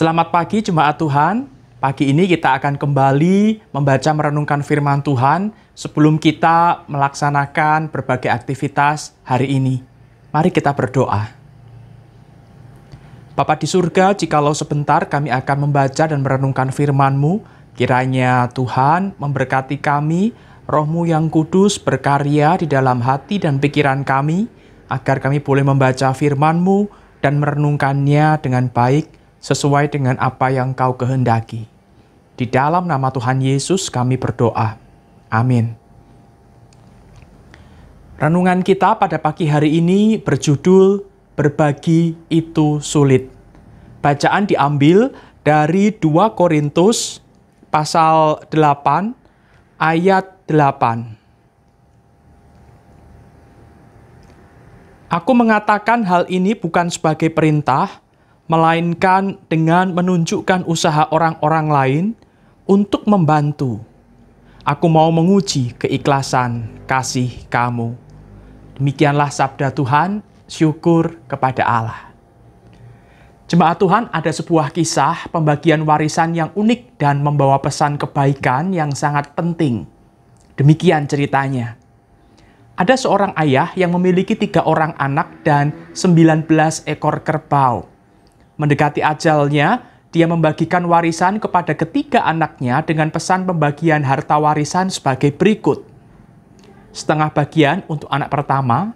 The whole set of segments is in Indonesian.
Selamat pagi jemaat Tuhan. Pagi ini kita akan kembali membaca merenungkan firman Tuhan sebelum kita melaksanakan berbagai aktivitas hari ini. Mari kita berdoa. Bapa di surga, jikalau sebentar kami akan membaca dan merenungkan firman-Mu, kiranya Tuhan memberkati kami, Roh-Mu yang kudus berkarya di dalam hati dan pikiran kami, agar kami boleh membaca firman-Mu dan merenungkannya dengan baik, sesuai dengan apa yang kau kehendaki. Di dalam nama Tuhan Yesus kami berdoa. Amin. Renungan kita pada pagi hari ini berjudul Berbagi itu sulit. Bacaan diambil dari 2 Korintus pasal 8 ayat 8. Aku mengatakan hal ini bukan sebagai perintah, melainkan dengan menunjukkan usaha orang-orang lain untuk membantu. Aku mau menguji keikhlasan kasih kamu. Demikianlah sabda Tuhan, syukur kepada Allah. Jemaat Tuhan, ada sebuah kisah pembagian warisan yang unik dan membawa pesan kebaikan yang sangat penting. Demikian ceritanya. Ada seorang ayah yang memiliki tiga orang anak dan 19 ekor kerbau. Mendekati ajalnya, dia membagikan warisan kepada ketiga anaknya dengan pesan pembagian harta warisan sebagai berikut. Setengah bagian untuk anak pertama,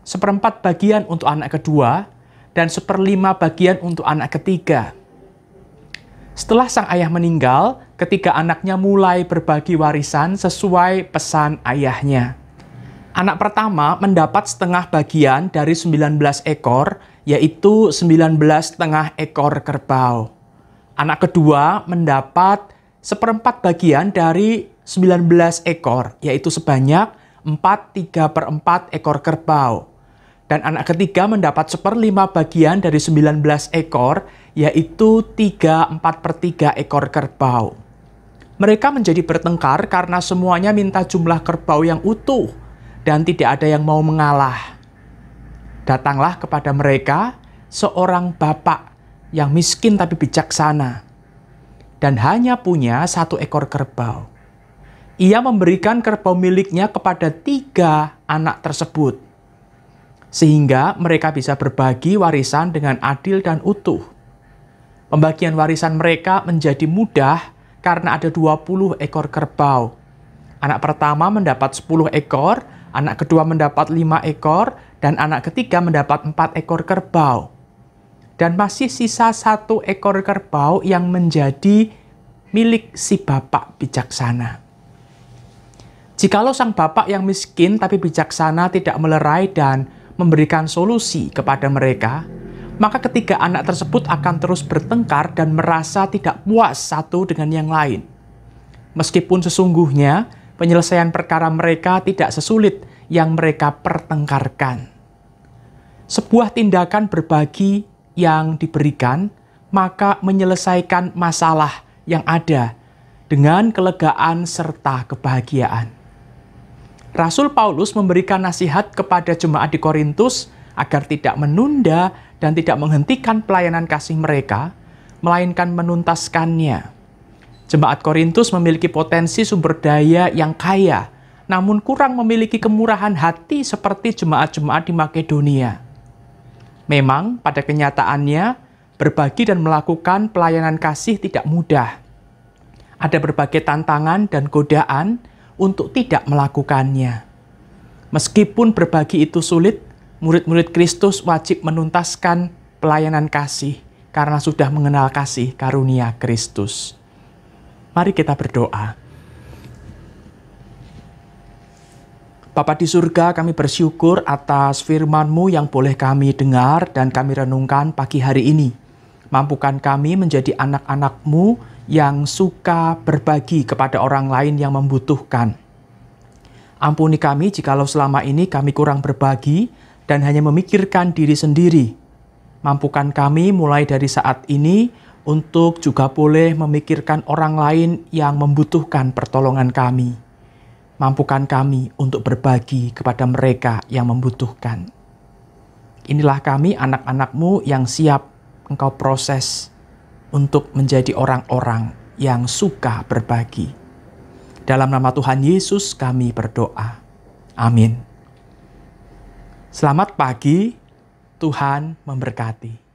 seperempat bagian untuk anak kedua, dan seperlima bagian untuk anak ketiga. Setelah sang ayah meninggal, ketiga anaknya mulai berbagi warisan sesuai pesan ayahnya. Anak pertama mendapat setengah bagian dari 19 ekor, yaitu 19 setengah ekor kerbau. Anak kedua mendapat seperempat bagian dari 19 ekor, yaitu sebanyak 4 3 per 4 ekor kerbau. Dan anak ketiga mendapat seperlima bagian dari 19 ekor, yaitu 3 4 per 3 ekor kerbau. Mereka menjadi bertengkar karena semuanya minta jumlah kerbau yang utuh dan tidak ada yang mau mengalah. Datanglah kepada mereka seorang bapak yang miskin tapi bijaksana dan hanya punya satu ekor kerbau. Ia memberikan kerbau miliknya kepada tiga anak tersebut sehingga mereka bisa berbagi warisan dengan adil dan utuh. Pembagian warisan mereka menjadi mudah karena ada 20 ekor kerbau. Anak pertama mendapat 10 ekor, anak kedua mendapat lima ekor, dan anak ketiga mendapat empat ekor kerbau. Dan masih sisa satu ekor kerbau yang menjadi milik si bapak bijaksana. Jikalau sang bapak yang miskin tapi bijaksana tidak melerai dan memberikan solusi kepada mereka, maka ketiga anak tersebut akan terus bertengkar dan merasa tidak puas satu dengan yang lain. Meskipun sesungguhnya penyelesaian perkara mereka tidak sesulit yang mereka pertengkarkan. Sebuah tindakan berbagi yang diberikan maka menyelesaikan masalah yang ada dengan kelegaan serta kebahagiaan. Rasul Paulus memberikan nasihat kepada jemaat di Korintus agar tidak menunda dan tidak menghentikan pelayanan kasih mereka, melainkan menuntaskannya Jemaat Korintus memiliki potensi sumber daya yang kaya, namun kurang memiliki kemurahan hati seperti jemaat-jemaat di Makedonia. Memang, pada kenyataannya, berbagi dan melakukan pelayanan kasih tidak mudah. Ada berbagai tantangan dan godaan untuk tidak melakukannya. Meskipun berbagi itu sulit, murid-murid Kristus wajib menuntaskan pelayanan kasih karena sudah mengenal kasih karunia Kristus. Mari kita berdoa. Bapak di surga, kami bersyukur atas firman-Mu yang boleh kami dengar dan kami renungkan pagi hari ini. Mampukan kami menjadi anak-anak-Mu yang suka berbagi kepada orang lain yang membutuhkan. Ampuni kami jikalau selama ini kami kurang berbagi dan hanya memikirkan diri sendiri. Mampukan kami mulai dari saat ini untuk juga boleh memikirkan orang lain yang membutuhkan pertolongan kami. Mampukan kami untuk berbagi kepada mereka yang membutuhkan. Inilah kami anak-anakmu yang siap engkau proses untuk menjadi orang-orang yang suka berbagi. Dalam nama Tuhan Yesus kami berdoa. Amin. Selamat pagi, Tuhan memberkati.